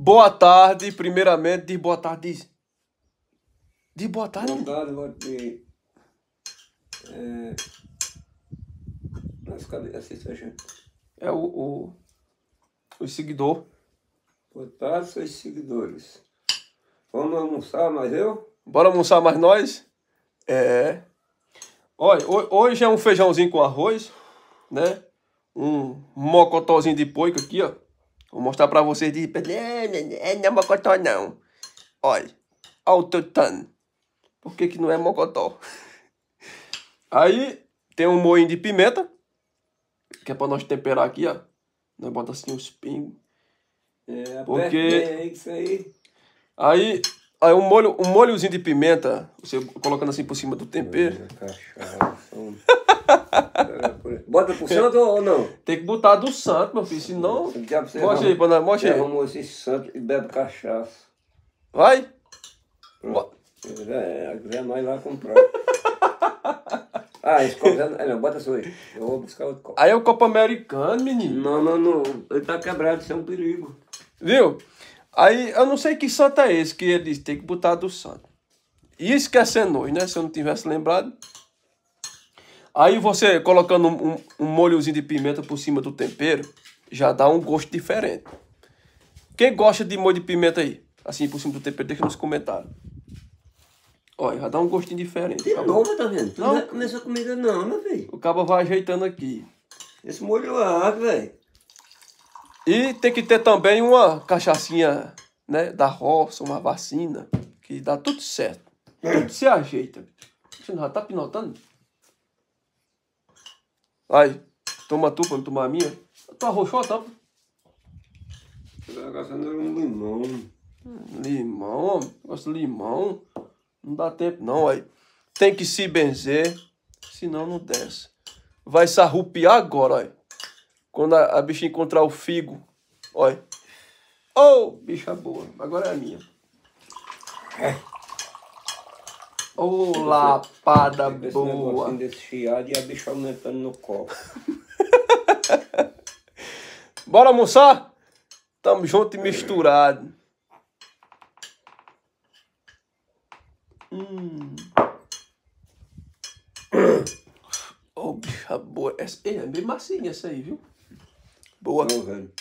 Boa tarde, primeiramente, diz boa tarde. Diz, boa tarde. Boa tarde, boa tarde. É... Mas cadê? Assista a gente. É o, o, o seguidor. Boa tarde, seus seguidores. Vamos almoçar mais eu? Bora almoçar mais nós? É. Olha, hoje é um feijãozinho com arroz, né? Um mocotózinho de poico aqui, ó. Vou mostrar pra vocês de repente. É, né, né, é, não é mocotó, não. Olha. autotan. Por que, que não é mocotó? Aí tem um moinho de pimenta. Que é pra nós temperar aqui, ó. Nós bota assim uns pingos. É, porque... é isso aí. Aí, aí um, molho, um molhozinho de pimenta, você colocando assim por cima do tempero. cachorro, Bota pro santo ou não? Tem que botar do santo, meu filho, senão... Mostra aí, Panamá, mostra aí. Arrumou esse santo e bebe cachaça. Vai? Pronto. É, nós é lá comprar. Ah, esse copo é, Não, bota só aí. Eu vou buscar outro copo. Aí é o copo americano, menino. Não, não, não. Ele tá quebrado, isso é um perigo. Viu? Aí, eu não sei que santo é esse que ele disse. tem que botar do santo. E esquecendo hoje, né? Se eu não tivesse lembrado... Aí você colocando um, um, um molhozinho de pimenta por cima do tempero, já dá um gosto diferente. Quem gosta de molho de pimenta aí? Assim, por cima do tempero, deixa nos comentários. Olha, já dá um gostinho diferente. Que acabou. Tá novo, tá vendo? Tu não, não começou comida não, meu filho. O cabo vai ajeitando aqui. Esse molho é velho. E tem que ter também uma cachaçinha, né, da roça, uma vacina, que dá tudo certo. É. Tudo se ajeita. Você não já tá pinotando? Ai, toma tu pra não tomar a minha. Tu arrochou a tampa? Eu gastando um limão. Limão, homem? Gosto de limão. Não dá tempo não, aí. Tem que se benzer, senão não desce. Vai sarrupiar agora, olha. Quando a, a bicha encontrar o figo, olha. Ô, oh, bicha boa, agora é a minha. É. Ô oh, lapada esse boa. Esse desse fiado e a bicha aumentando no copo. Bora almoçar? Tamo junto e misturado. Hum. Ô, oh, bicha boa. Essa, é bem massinha essa aí, viu? Boa. Não, velho.